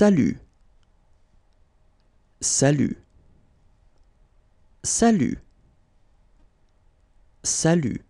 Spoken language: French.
Salut. Salut. Salut. Salut.